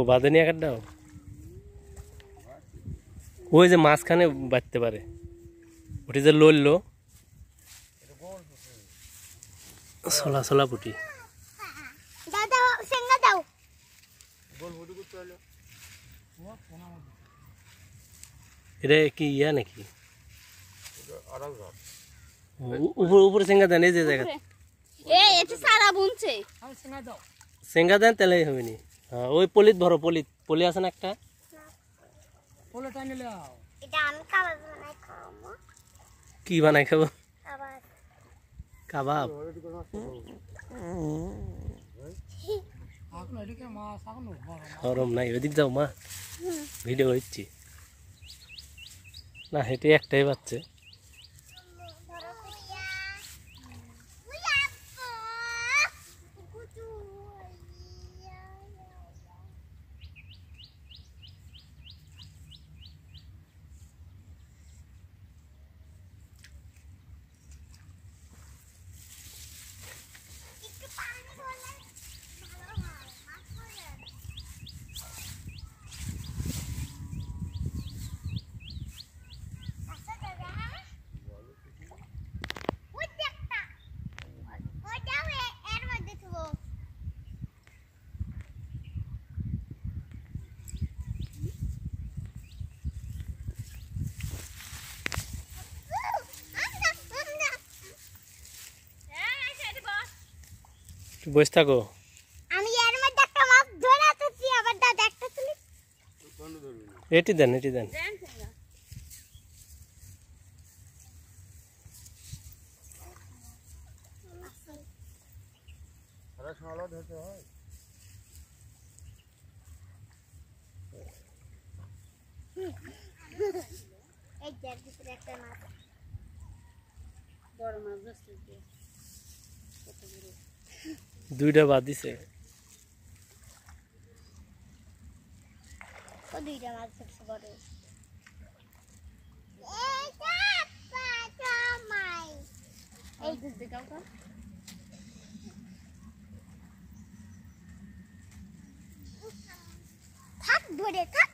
ও বাঁধে নিয়ে কাটটাও ওই যে মাঝখানে বাঁধতে পারে ওটি যে লড়লো সলা সলা পুটি এটা কি ইয়া নাকি উপরে উপরে সেঙ্গা দেন এই যে জায়গা সেঙ্গা দেন তাহলে হবে না হ্যাঁ ওই পলিত ভরো পলিত পলি আছে না একটা কি বানাই খাবো কাবাব সরম নাই দিক যাও মা ভিডিও হচ্ছে না হেঁটে একটাই বাচ্চা বসে থাকো আমি এর মধ্যে একটা মাছ ধরে আছি আবার দাদা একটা তুলি এটি দেন এটি দেন বড় মাছ দুইটা বাদ দিছে দুইটা মাছ ধরছে থাক থাক